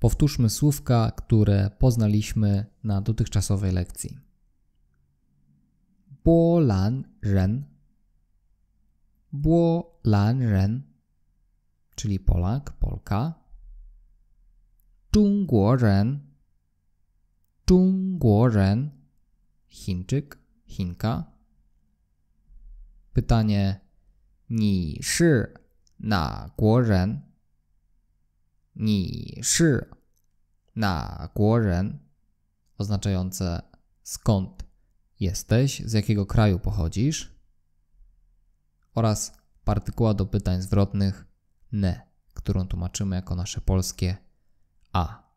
Powtórzmy słówka, które poznaliśmy na dotychczasowej lekcji. Bo lan ren. Bo lan ren. Czyli Polak, Polka. Zhongguo ren. Zhongguo ren. Chińczyk, Chinka. Pytanie: Ni shi na guo ren? 你是哪国人 oznaczające skąd jesteś, z jakiego kraju pochodzisz oraz partykuła do pytań zwrotnych ne, którą tłumaczymy jako nasze polskie a.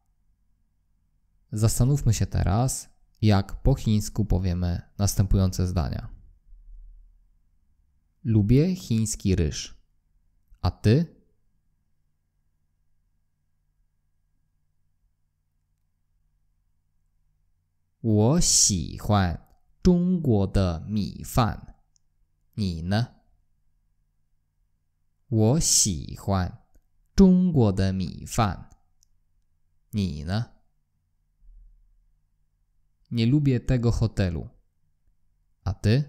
Zastanówmy się teraz, jak po chińsku powiemy następujące zdania. Lubię chiński ryż. A ty? 我喜欢中国的米饭，你呢？我喜欢中国的米饭，你呢？Nie lubię tego hotelu. A ty?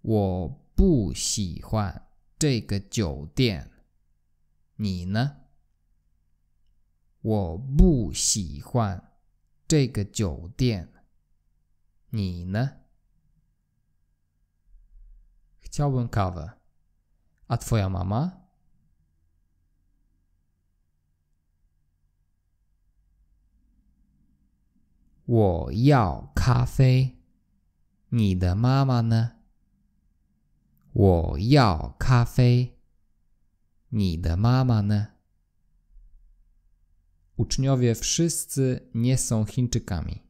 我不喜欢这个酒店。你呢？我不喜欢这个酒店。你呢？Chciałbym kawę，a twaja mama？我要咖啡。你的妈妈呢？我要咖啡。你的妈妈呢? Uczniowie wszyscy nie są Chińczykami.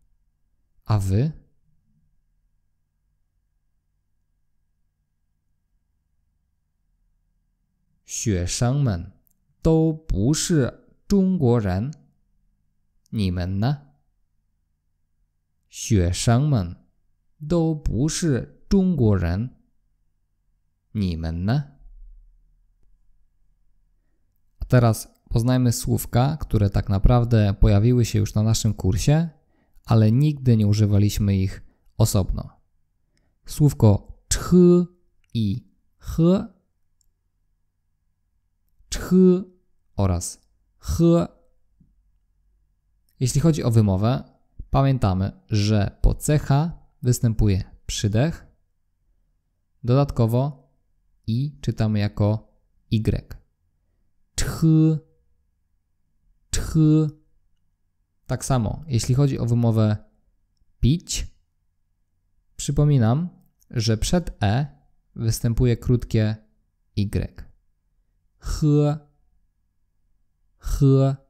A wy? Xue sheng men, to 不是中国人.你们呢?学生们都不是中国人，你们呢？Teraz poznajmy słówka, które tak naprawdę pojawiły się już na naszym kursie, ale nigdy nie używaliśmy ich osobno. Słówko ch i ch, ch oraz ch. Jeśli chodzi o wymowę, pamiętamy, że po ch występuje przydech, dodatkowo i czytamy jako y ch, Tak samo, jeśli chodzi o wymowę pić, przypominam, że przed e występuje krótkie y. H, h,